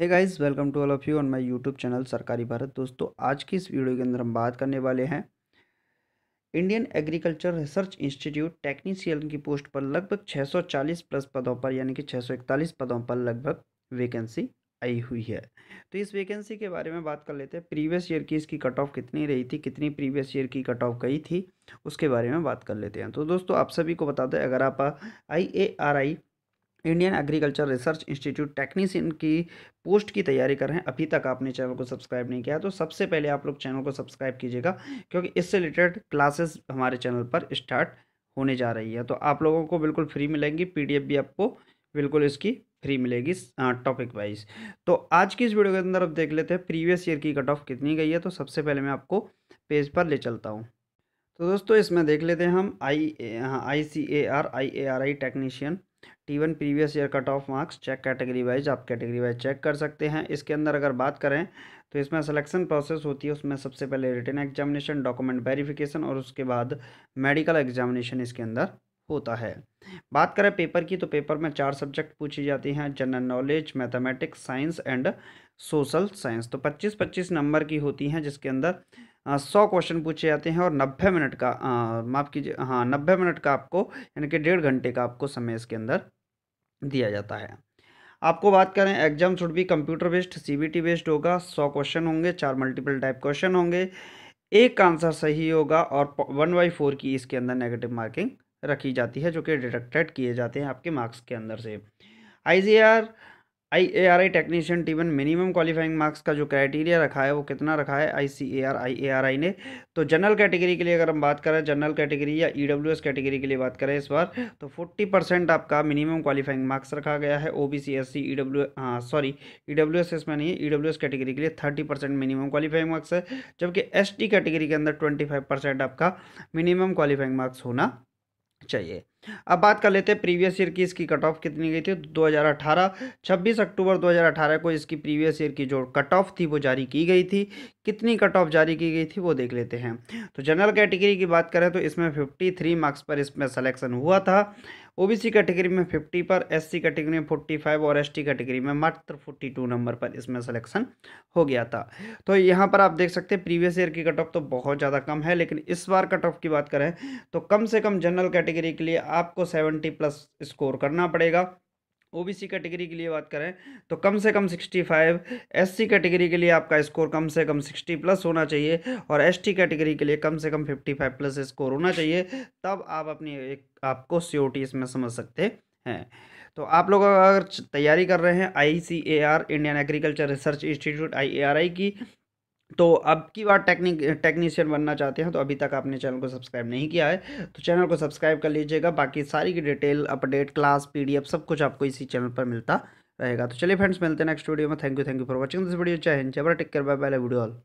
है guys welcome to all of you on my YouTube channel सरकारी भारत दोस्तों आज की इस वीडियो के अंदर हम बात करने वाले हैं Indian agriculture research institute technician की पोस्ट पर लगभग 640 प्लस पदों पर यानी कि 641 पदों पर लगभग वैकेंसी आई हुई है तो इस वैकेंसी के बारे में बात कर लेते हैं प्रीवियस ईयर की इसकी कट ऑफ कितनी रही थी कितनी प्रीवियस ईयर की कट ऑफ गई थी उसके बारे में बात कर लेते हैं तो दोस्तों आप सभी को बता दें अगर आप I A R I Indian agriculture research institute technician की पोस्ट की तैयारी कर रहे हैं अभी तक आपने चैनल को सब्सक्राइब नहीं किया तो सबसे पहले आप लोग चैनल को सब्सक्राइब कीजिएगा क्योंकि इससे रिलेटेड क्लासेस हमारे चैनल पर स्टार्ट होने जा रही है तो आप लोगों को बिल्कुल फ्री मिलेंगी पी भी आपको बिल्कुल इसकी फ्री मिलेगी टॉपिक वाइज तो आज की इस वीडियो के अंदर आप देख लेते हैं प्रीवियस ईयर की कट ऑफ कितनी गई है तो सबसे पहले मैं आपको पेज पर ले चलता हूँ तो दोस्तों इसमें देख लेते हैं हम आई हाँ I C A R I A R I technician T one previous year cut off marks check category wise आप कैटेगरी वाइज चेक कर सकते हैं इसके अंदर अगर बात करें तो इसमें सिलेक्शन प्रोसेस होती है उसमें सबसे पहले रिटर्न एग्जामिनेशन डॉक्यूमेंट वेरिफिकेशन और उसके बाद मेडिकल एग्जामिनेशन इसके अंदर होता है बात करें पेपर की तो पेपर में चार सब्जेक्ट पूछी जाती हैं general knowledge mathematics science and social science तो 25-25 नंबर की होती हैं जिसके अंदर हाँ, सौ क्वेश्चन पूछे जाते हैं और नब्बे मिनट का माफ़ कीजिए हाँ नब्बे मिनट का आपको यानी कि डेढ़ घंटे का आपको समय इसके अंदर दिया जाता है आपको बात करें एग्जाम शुड भी कंप्यूटर बेस्ड सीबीटी बेस्ड होगा सौ क्वेश्चन होंगे चार मल्टीपल टाइप क्वेश्चन होंगे एक आंसर सही होगा और वन बाई फोर की इसके अंदर नेगेटिव मार्किंग रखी जाती है जो कि डिडक्टेड किए जाते हैं आपके मार्क्स के अंदर से I I A R I technician T one minimum qualifying marks का जो क्राइटेरिया रखा है वो कितना रखा है आई C A R I A R आई ने तो जनरल कैटेगरी के लिए अगर हम बात करें जनरल कैटेगरी या ई डब्ल्यू एस कैटेगरी के लिए बात करें इस बार तो फोर्टी परसेंट आपका मिनिमम क्वालिफाइंग मार्क्स रखा गया है O B C S C E W हाँ सॉरी ई डब्ल्यू एस इसमें नहीं है ई डब्ल्यू एस कैटेगरी के लिए thirty percent minimum qualifying marks है जबकि एस टी कैटेगरी के अंदर ट्वेंटी फाइव परसेंट आपका मिनिमम क्वालिफाइंग मार्क्स होना चाहिए अब बात कर लेते हैं प्रीवियस ईयर की इसकी कट ऑफ कितनी गई थी 2018 तो 26 अक्टूबर 2018 को इसकी प्रीवियस ईयर की जो कट ऑफ थी वो जारी की गई थी कितनी कट ऑफ जारी की गई थी वो देख लेते हैं तो जनरल कैटेगरी की बात करें तो इसमें 53 मार्क्स पर इसमें सिलेक्शन हुआ था ओबीसी कैटेगरी में 50 पर एससी कैटेगरी में 45 और एसटी कैटेगरी में मात्र 42 नंबर पर इसमें सिलेक्शन हो गया था तो यहाँ पर आप देख सकते हैं प्रीवियस ईयर की कट ऑफ तो बहुत ज़्यादा कम है लेकिन इस बार कट ऑफ की बात करें तो कम से कम जनरल कैटेगरी के लिए आपको सेवेंटी प्लस स्कोर करना पड़ेगा ओबीसी कैटेगरी के लिए बात करें तो कम से कम सिक्सटी एस सी कैटेगरी के लिए आपका स्कोर कम से कम सिक्सटी प्लस होना चाहिए और एसटी कैटेगरी के लिए कम से कम फिफ्टी फाइव प्लस स्कोर होना चाहिए तब आप अपनी एक आपको सीओटी इसमें समझ सकते हैं तो आप लोग अगर तैयारी कर रहे हैं I C A R Indian agriculture research institute I A R I की तो अब की बार टेक्निक टेक्नीशियन बनना चाहते हैं तो अभी तक आपने चैनल को सब्सक्राइब नहीं किया है तो चैनल को सब्सक्राइब कर लीजिएगा बाकी सारी की डिटेल अपडेट क्लास पीडीएफ सब कुछ आपको इसी चैनल पर मिलता रहेगा तो चलिए फ्रेंड्स मिलते हैं नेक्स्ट वीडियो में thank you thank you for watching this video चाहे जबर टेक कर बाय बाय वीडियो ऑल